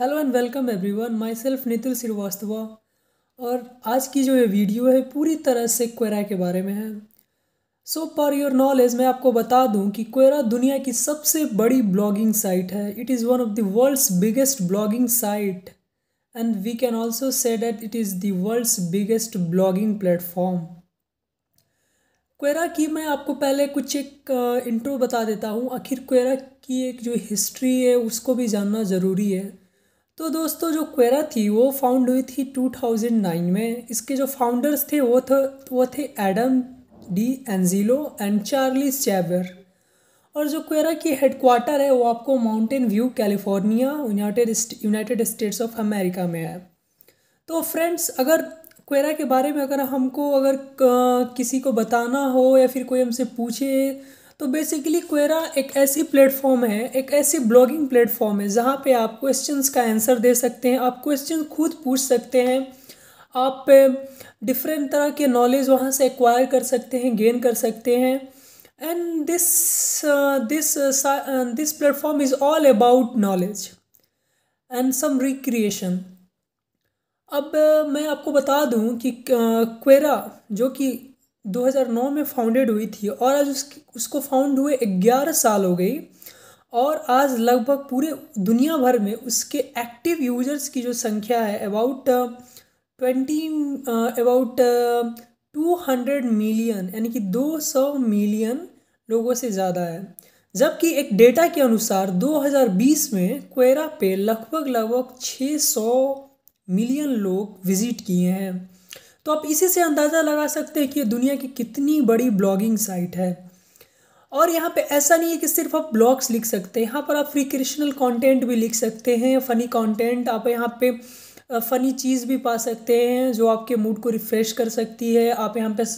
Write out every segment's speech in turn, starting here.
hello and welcome everyone myself Nitil Srivastava और आज की जो ये वीडियो है पूरी तरह से क्वेरा के बारे में है सो पर योर नॉलेज मैं आपको बता दूं कि क्वेरा दुनिया की सबसे बड़ी ब्लॉगिंग साइट है it is one of the world's biggest blogging site and we can also say that it is the world's biggest blogging platform Quora की मैं आपको पहले कुछ एक इंट्रो uh, बता देता हूँ आखिर क्वेरा की एक जो हिस्ट्री है उसको भी जानना ज़रूरी है तो दोस्तों जो क्वेरा थी वो फाउंड हुई थी 2009 में इसके जो फाउंडर्स थे वो थे वो थे Adam D'Angelo and Charlie Cheever और जो क्वेरा की हेडक्वार्टर है वो आपको Mountain View California United United States of America में है तो फ्रेंड्स अगर क्वेरा के बारे में अगर हमको अगर किसी को बताना हो या फिर कोई हमसे पूछे तो बेसिकली क्वेरा एक ऐसी प्लेटफॉर्म है एक ऐसी ब्लॉगिंग प्लेटफॉर्म है जहाँ पे आप क्वेश्चंस का आंसर दे सकते हैं आप क्वेश्चन खुद पूछ सकते हैं आप डिफरेंट तरह के नॉलेज वहाँ से एक्वायर कर सकते हैं गेन कर सकते हैं and this this this platform is all about knowledge and some recreation अब uh, मैं आपको बता दूं कि क्वेरा uh, जो कि 2009 में फाउंडेड हुई थी और आज उसकी उसको फाउंड हुए 11 साल हो गई और आज लगभग पूरे दुनिया भर में उसके एक्टिव यूजर्स की जो संख्या है about twenty about two hundred million यानी कि दो सौ मिलियन लोगों से ज़्यादा है जबकि एक डेटा के अनुसार 2020 में क्वेरा पे लगभग लगभग सौ मिलियन लोग विज़िट किए हैं तो आप इसी से अंदाज़ा लगा सकते हैं कि ये दुनिया की कितनी बड़ी ब्लॉगिंग साइट है और यहाँ पे ऐसा नहीं है कि सिर्फ आप ब्लॉग्स लिख सकते हैं यहाँ पर आप फ्रिक्रेशनल कंटेंट भी लिख सकते हैं फ़नी कंटेंट आप यहाँ पे फ़नी चीज़ भी पा सकते हैं जो आपके मूड को रिफ़्रेश कर सकती है आप यहाँ पे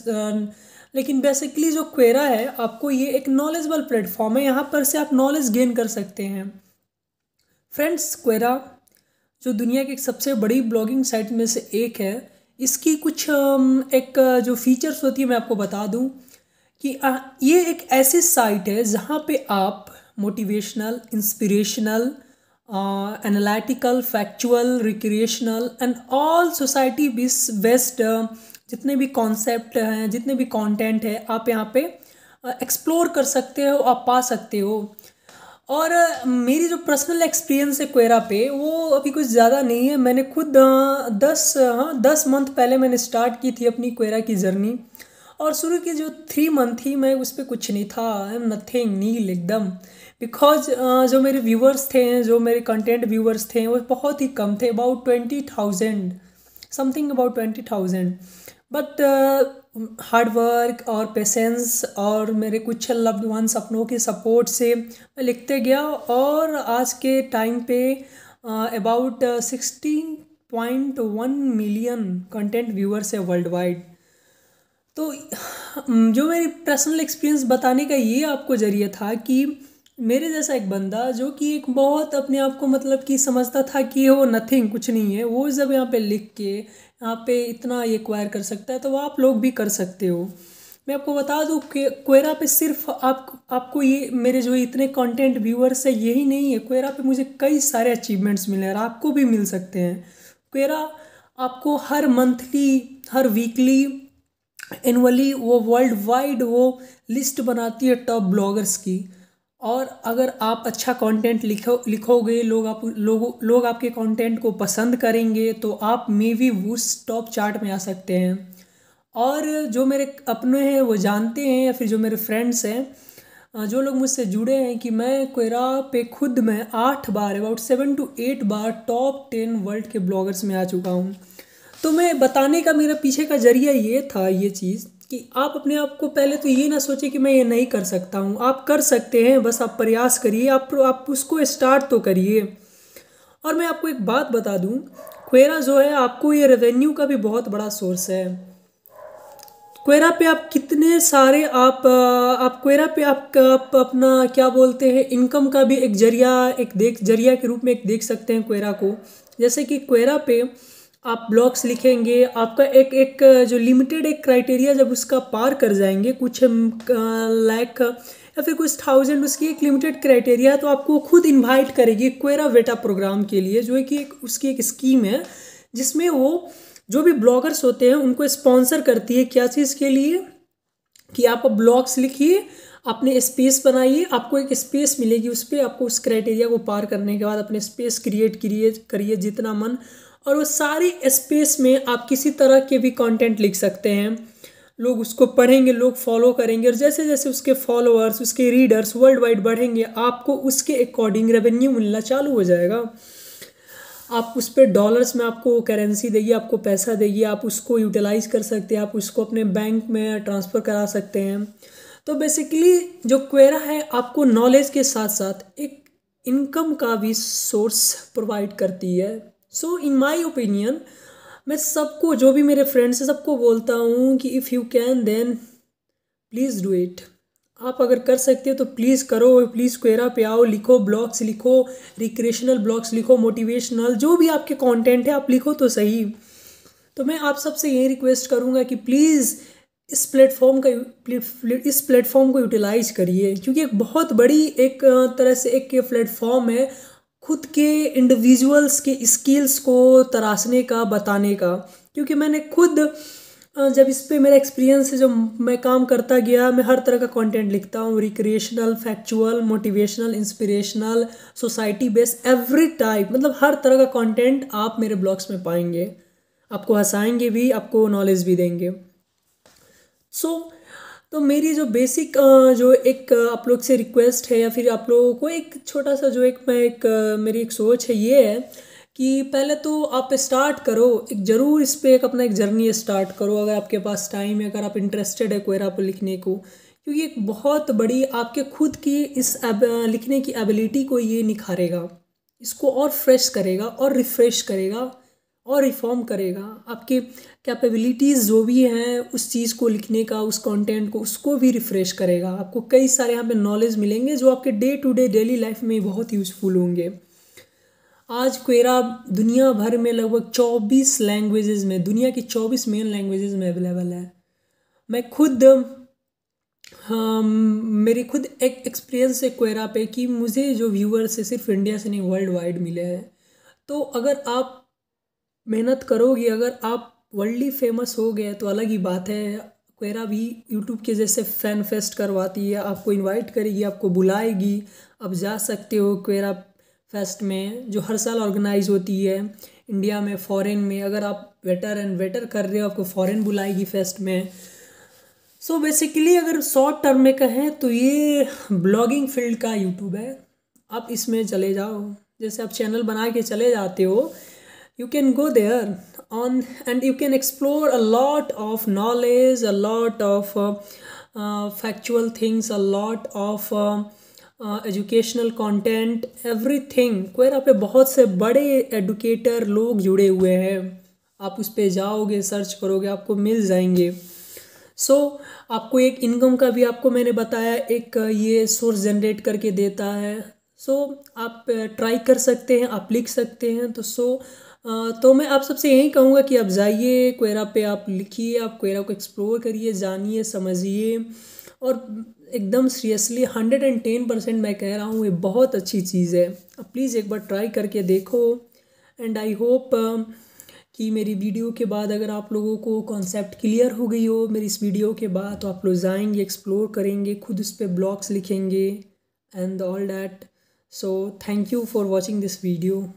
लेकिन बेसिकली जो क्वेरा है आपको ये एक नॉलेजबल प्लेटफॉर्म है यहाँ पर से आप नॉलेज गेन कर सकते हैं फ्रेंड्स क्वेरा जो दुनिया की सबसे बड़ी ब्लॉगिंग साइट में से एक है इसकी कुछ एक जो फीचर्स होती है मैं आपको बता दूं कि ये एक ऐसी साइट है जहाँ पे आप motivational inspirational analytical factual recreational and all society बिस बेस्ट जितने भी कॉन्सेप्ट हैं जितने भी कंटेंट है आप यहाँ पे एक्सप्लोर कर सकते हो आप पा सकते हो और मेरी जो पर्सनल एक्सपीरियंस है कोयरा पे वो अभी कुछ ज़्यादा नहीं है मैंने खुद दस हाँ दस मंथ पहले मैंने स्टार्ट की थी अपनी कोयरा की जर्नी और शुरू की जो थ्री मंथ थी मैं उस पर कुछ नहीं था आई एम नथिंग नील एकदम बिकॉज जो मेरे व्यूअर्स थे जो मेरे कंटेंट व्यूअर्स थे वो बहुत ही कम थे about twenty thousand something about twenty thousand but hard work और पेशेंस और मेरे कुछ लव्ड वंस अपनों के सपोर्ट से मैं लिखते गया और आज के टाइम पे about sixteen point one million content viewers है वर्ल्ड वाइड तो जो मेरी पर्सनल एक्सपीरियंस बताने का ये आपको जरिया था कि मेरे जैसा एक बंदा जो कि एक बहुत अपने आप को मतलब कि समझता था कि वो नथिंग कुछ नहीं है वो जब यहाँ पे लिख के यहाँ पे इतना ये क्वायर कर सकता है तो आप लोग भी कर सकते हो मैं आपको बता दूँ कि कोयरा पे सिर्फ आप आपको ये मेरे जो इतने कंटेंट व्यूअर्स है यही नहीं है कोयरा पे मुझे कई सारे अचीवमेंट्स मिले हैं और आपको भी मिल सकते हैं कोयरा आपको हर मंथली हर वीकली एनुअली वो वर्ल्ड वाइड वो लिस्ट बनाती है टॉप ब्लॉगर्स की और अगर आप अच्छा कंटेंट लिखो लिखोगे लोग आप लोगों लोग आपके कंटेंट को पसंद करेंगे तो आप मे वी वूस टॉप चार्ट में आ सकते हैं और जो मेरे अपने हैं वो जानते हैं या फिर जो मेरे फ्रेंड्स हैं जो लोग मुझसे जुड़े हैं कि मैं कोयरा पे खुद मैं आठ बार अबाउट सेवन टू एट बार टॉप टेन वर्ल्ड के ब्लॉगर्स में आ चुका हूँ तो मैं बताने का मेरा पीछे का जरिया ये था ये चीज़ कि आप अपने आप को पहले तो ये ना सोचे कि मैं ये नहीं कर सकता हूँ आप कर सकते हैं बस आप प्रयास करिए आप आप उसको स्टार्ट तो करिए और मैं आपको एक बात बता दूँ क्वेरा जो है आपको ये रेवेन्यू का भी बहुत बड़ा सोर्स है क्वेरा पे आप कितने सारे आप आप क्वेरा पे आप, आप अपना क्या बोलते हैं इनकम का भी एक जरिया एक देख जरिया के रूप में एक देख सकते हैं क्वेरा को जैसे कि क्वेरा पे आप ब्लॉग्स लिखेंगे आपका एक एक जो लिमिटेड एक क्राइटेरिया जब उसका पार कर जाएंगे कुछ लाइक या फिर कुछ थाउजेंड उसकी एक लिमिटेड क्राइटेरिया तो आपको खुद इनवाइट करेगी क्वेरा वेटा प्रोग्राम के लिए जो कि एक उसकी एक स्कीम है जिसमें वो जो भी ब्लॉगर्स होते हैं उनको स्पॉन्सर करती है क्या चीज़ के लिए कि आप ब्लॉग्स लिखिए अपने स्पेस बनाइए आपको एक स्पेस मिलेगी उस पर आपको उस क्राइटेरिया को पार करने के बाद अपने स्पेस क्रिएट करिए करिए जितना मन और वो सारी स्पेस में आप किसी तरह के भी कंटेंट लिख सकते हैं लोग उसको पढ़ेंगे लोग फॉलो करेंगे और जैसे जैसे उसके फॉलोअर्स उसके रीडर्स वर्ल्ड वाइड बढ़ेंगे आपको उसके अकॉर्डिंग रेवेन्यू मिलना चालू हो जाएगा आप उस पर डॉलर्स में आपको करेंसी देगी आपको पैसा देगी आप उसको यूटिलाइज कर सकते हैं आप उसको अपने बैंक में ट्रांसफ़र करा सकते हैं तो बेसिकली जो क्वेरा है आपको नॉलेज के साथ साथ एक इनकम का भी सोर्स प्रोवाइड करती है सो इन माई ओपिनियन मैं सबको जो भी मेरे फ्रेंड्स हैं सबको बोलता हूँ कि if you can then please do it आप अगर कर सकते हो तो प्लीज़ करो प्लीज़ क्वेरा पे आओ लिखो ब्लॉग्स लिखो रिक्रिएशनल ब्लॉग्स लिखो मोटिवेशनल जो भी आपके कंटेंट है आप लिखो तो सही तो मैं आप सबसे यही रिक्वेस्ट करूँगा कि प्लीज़ इस प्लेटफॉर्म का इस प्लेटफॉर्म को यूटिलाइज करिए क्योंकि एक बहुत बड़ी एक तरह से एक प्लेटफॉर्म है खुद के इंडिविजुअल्स के स्किल्स को तराशने का बताने का क्योंकि मैंने खुद जब इस पर मेरा एक्सपीरियंस है जब मैं काम करता गया मैं हर तरह का कंटेंट लिखता हूँ recreational factual motivational inspirational society based every type मतलब हर तरह का कंटेंट आप मेरे ब्लॉग्स में पाएंगे आपको हंसाएंगे भी आपको नॉलेज भी देंगे सो so, तो मेरी जो बेसिक जो एक आप लोग से रिक्वेस्ट है या फिर आप लोगों को एक छोटा सा जो एक मैं एक मेरी एक सोच है ये है कि पहले तो आप स्टार्ट करो एक ज़रूर इस पर एक अपना एक जर्नी स्टार्ट करो अगर आपके पास टाइम है अगर आप इंटरेस्टेड है कोयरा पर लिखने को क्योंकि एक बहुत बड़ी आपके खुद की इस लिखने की एबिलिटी को ये निखारेगा इसको और फ्रेश करेगा और रिफ़्रेश करेगा और रिफॉर्म करेगा आपके कैपेबिलिटीज़ जो भी हैं उस चीज़ को लिखने का उस कंटेंट को उसको भी रिफ़्रेश करेगा आपको कई सारे यहाँ पे नॉलेज मिलेंगे जो आपके day to day daily life में बहुत यूज़फुल होंगे आज क्वेरा दुनिया भर में लगभग चौबीस लैंग्वेजेस में दुनिया की चौबीस मेन लैंग्वेजेस में अवेलेबल है मैं खुद हाँ मेरी खुद एक एक्सपीरियंस है क्वेरा पे कि मुझे जो व्यूअर्स है सिर्फ इंडिया से नहीं वर्ल्ड वाइड मिले हैं तो अगर आप मेहनत करोगे अगर आप वर्ल्डली फेमस हो गए तो अलग ही बात है क्वेरा भी यूट्यूब के जैसे फैन फेस्ट करवाती है आपको इनवाइट करेगी आपको बुलाएगी आप जा सकते हो क्वेरा फेस्ट में जो हर साल ऑर्गेनाइज होती है इंडिया में फॉरेन में अगर आप वेटर एंड वेटर कर रहे हो आपको फॉरेन बुलाएगी फेस्ट में सो so बेसिकली अगर शॉर्ट टर्म में कहें तो ये ब्लॉगिंग फील्ड का यूट्यूब है आप इसमें चले जाओ जैसे आप चैनल बना के चले जाते हो you can go there on and you can explore a lot of knowledge a lot of uh, uh, factual things a lot of educational content everything Quora पे बहुत से बड़े एडुकेटर लोग जुड़े हुए हैं आप उस पर जाओगे सर्च करोगे आपको मिल जाएंगे सो so, आपको एक इनकम का भी आपको मैंने बताया एक uh, ये सोर्स जनरेट करके देता है सो so, आप ट्राई uh, कर सकते हैं आप लिख सकते हैं तो सो so, तो मैं आप सबसे यही कहूँगा कि आप जाइए कोयरा पे आप लिखिए आप कोयरा को एक्सप्लोर करिए जानिए समझिए और एकदम seriously hundred and ten percent मैं कह रहा हूँ ये बहुत अच्छी चीज़ है अब प्लीज़ एक बार ट्राई करके देखो एंड आई होप कि मेरी वीडियो के बाद अगर आप लोगों को कॉन्सेप्ट क्लियर हो गई हो मेरी इस वीडियो के बाद तो आप लोग जाएंगे एक्सप्लोर करेंगे खुद उस पर ब्लॉग्स लिखेंगे and all that so thank you for watching this video